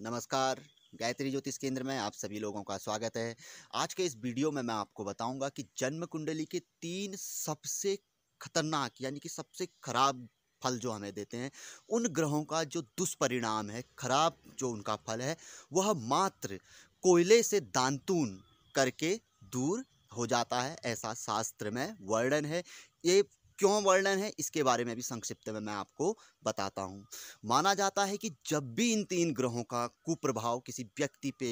नमस्कार गायत्री ज्योतिष केंद्र में आप सभी लोगों का स्वागत है आज के इस वीडियो में मैं आपको बताऊंगा कि जन्म कुंडली के तीन सबसे खतरनाक यानी कि सबसे खराब फल जो हमें देते हैं उन ग्रहों का जो दुष्परिणाम है खराब जो उनका फल है वह मात्र कोयले से दांतून करके दूर हो जाता है ऐसा शास्त्र में वर्णन है ये क्यों वर्णन है इसके बारे में भी संक्षिप्त में मैं आपको बताता हूँ माना जाता है कि जब भी इन तीन ग्रहों का कुप्रभाव किसी व्यक्ति पे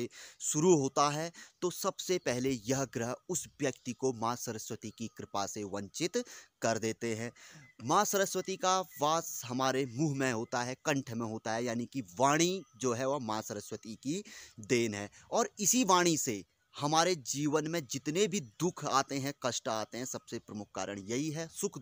शुरू होता है तो सबसे पहले यह ग्रह उस व्यक्ति को माँ सरस्वती की कृपा से वंचित कर देते हैं माँ सरस्वती का वास हमारे मुंह में होता है कंठ में होता है यानी कि वाणी जो है वह माँ सरस्वती की देन है और इसी वाणी से हमारे जीवन में जितने भी दुख आते हैं कष्ट आते हैं सबसे प्रमुख कारण यही है सुख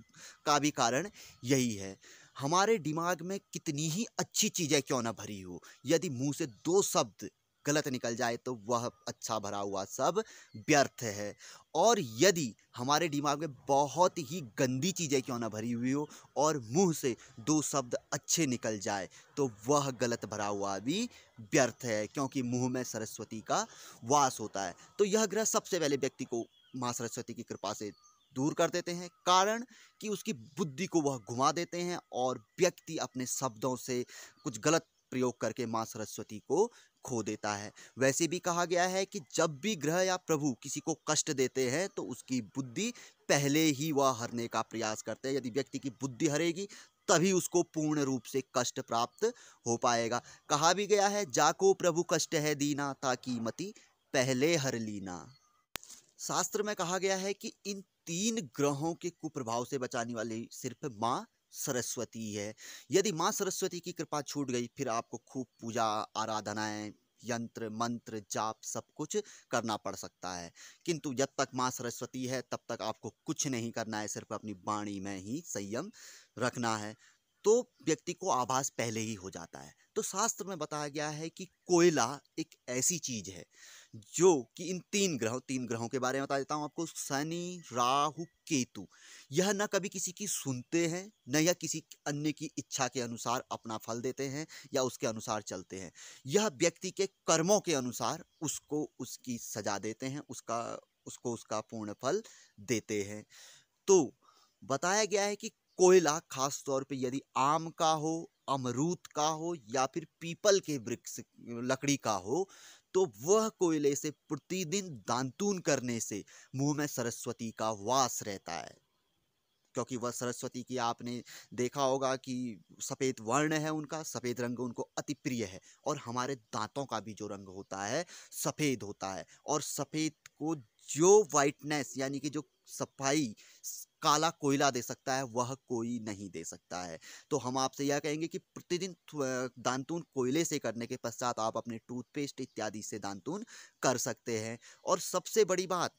का भी कारण यही है हमारे दिमाग में कितनी ही अच्छी चीज़ें क्यों ना भरी हो यदि मुंह से दो शब्द गलत निकल जाए तो वह अच्छा भरा हुआ सब व्यर्थ है और यदि हमारे दिमाग में बहुत ही गंदी चीज़ें क्यों ना भरी हुई हो और मुंह से दो शब्द अच्छे निकल जाए तो वह गलत भरा हुआ भी व्यर्थ है क्योंकि मुंह में सरस्वती का वास होता है तो यह ग्रह सबसे पहले व्यक्ति को माँ सरस्वती की कृपा से दूर कर देते हैं कारण कि उसकी बुद्धि को वह घुमा देते हैं और व्यक्ति अपने शब्दों से कुछ गलत प्रयोग करके माँ सरस्वती को खो देता है वैसे भी कहा गया है कि जब भी ग्रह या प्रभु किसी को कष्ट देते हैं तो उसकी बुद्धि पहले ही वह हरने का प्रयास करते हैं यदि व्यक्ति की बुद्धि हरेगी तभी उसको पूर्ण रूप से कष्ट प्राप्त हो पाएगा कहा भी गया है जाको प्रभु कष्ट है दीना ताकि मति पहले हर लीना शास्त्र में कहा गया है कि इन तीन ग्रहों के कुप्रभाव से बचाने वाली सिर्फ माँ सरस्वती है यदि माँ सरस्वती की कृपा छूट गई फिर आपको खूब पूजा आराधनाएं यंत्र मंत्र जाप सब कुछ करना पड़ सकता है किंतु जब तक माँ सरस्वती है तब तक आपको कुछ नहीं करना है सिर्फ अपनी वाणी में ही संयम रखना है तो व्यक्ति को आभास पहले ही हो जाता है तो शास्त्र में बताया गया है कि कोयला एक ऐसी चीज़ है जो कि इन तीन ग्रहों तीन ग्रहों के बारे में बता देता हूँ आपको शनि राहु केतु यह न कभी किसी की सुनते हैं न यह किसी अन्य की इच्छा के अनुसार अपना फल देते हैं या उसके अनुसार चलते हैं यह व्यक्ति के कर्मों के अनुसार उसको उसकी सजा देते हैं उसका उसको उसका पूर्ण फल देते हैं तो बताया गया है कि कोयला खास तौर पे यदि आम का हो अमरूद का हो या फिर पीपल के वृक्ष लकड़ी का हो तो वह कोयले से प्रतिदिन दांतून करने से मुंह में सरस्वती का वास रहता है क्योंकि वह सरस्वती की आपने देखा होगा कि सफ़ेद वर्ण है उनका सफ़ेद रंग उनको अति प्रिय है और हमारे दांतों का भी जो रंग होता है सफ़ेद होता है और सफ़ेद को जो वाइटनेस यानी कि जो सफाई काला कोयला दे सकता है वह कोई नहीं दे सकता है तो हम आपसे यह कहेंगे कि प्रतिदिन दानतून कोयले से करने के पश्चात आप अपने टूथपेस्ट इत्यादि से दानतून कर सकते हैं और सबसे बड़ी बात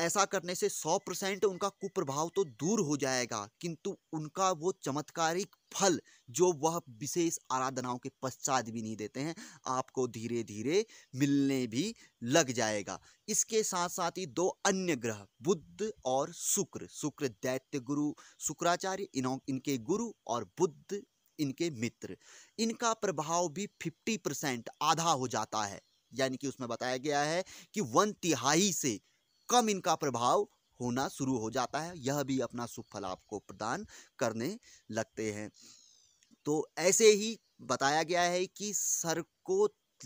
ऐसा करने से सौ परसेंट उनका कुप्रभाव तो दूर हो जाएगा किंतु उनका वो चमत्कारिक फल जो वह विशेष आराधनाओं के पश्चात भी नहीं देते हैं आपको धीरे धीरे मिलने भी लग जाएगा इसके साथ साथ ही दो अन्य ग्रह बुद्ध और शुक्र शुक्र दैत्य गुरु शुक्राचार्य इनों इनके गुरु और बुद्ध इनके मित्र इनका प्रभाव भी फिफ्टी परसेंट आधा हो जाता है यानी कि उसमें बताया गया है कि वन तिहाई से कम इनका प्रभाव होना शुरू हो जाता है यह भी अपना सुफल आपको प्रदान करने लगते हैं तो ऐसे ही बताया गया है कि सर को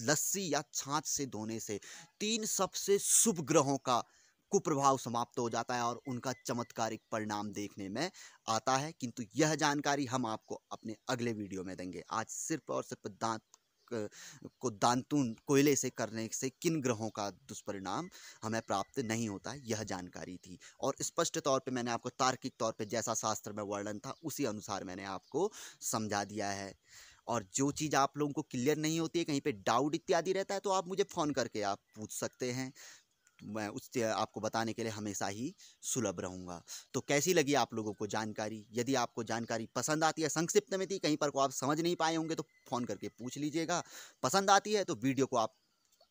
लस्सी या छाछ से धोने से तीन सबसे शुभ ग्रहों का कुप्रभाव समाप्त हो जाता है और उनका चमत्कारिक परिणाम देखने में आता है किंतु यह जानकारी हम आपको अपने अगले वीडियो में देंगे आज सिर्फ और सिर्फ दांत को दानतुन कोयले से करने से किन ग्रहों का दुष्परिणाम हमें प्राप्त नहीं होता यह जानकारी थी और स्पष्ट तौर पे मैंने आपको तार्किक तौर पे जैसा शास्त्र में वर्णन था उसी अनुसार मैंने आपको समझा दिया है और जो चीज़ आप लोगों को क्लियर नहीं होती है कहीं पे डाउट इत्यादि रहता है तो आप मुझे फ़ोन करके आप पूछ सकते हैं मैं उससे आपको बताने के लिए हमेशा ही सुलभ रहूँगा तो कैसी लगी आप लोगों को जानकारी यदि आपको जानकारी पसंद आती है संक्षिप्त में थी कहीं पर को आप समझ नहीं पाए होंगे तो फ़ोन करके पूछ लीजिएगा पसंद आती है तो वीडियो को आप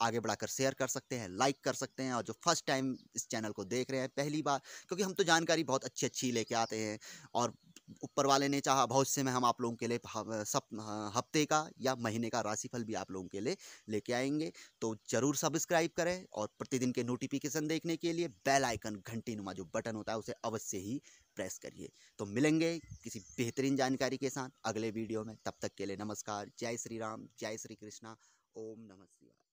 आगे बढ़ाकर शेयर कर सकते हैं लाइक कर सकते हैं और जो फर्स्ट टाइम इस चैनल को देख रहे हैं पहली बार क्योंकि हम तो जानकारी बहुत अच्छी अच्छी लेके आते हैं और ऊपर वाले ने चाहा भविष्य में हम आप लोगों के लिए सब हफ्ते का या महीने का राशिफल भी आप लोगों के लिए लेके आएंगे तो ज़रूर सब्सक्राइब करें और प्रतिदिन के नोटिफिकेशन देखने के लिए बेल आइकन घंटी नुमा जो बटन होता है उसे अवश्य ही प्रेस करिए तो मिलेंगे किसी बेहतरीन जानकारी के साथ अगले वीडियो में तब तक के लिए नमस्कार जय श्री राम जय श्री कृष्णा ओम नमस्कार शिवाय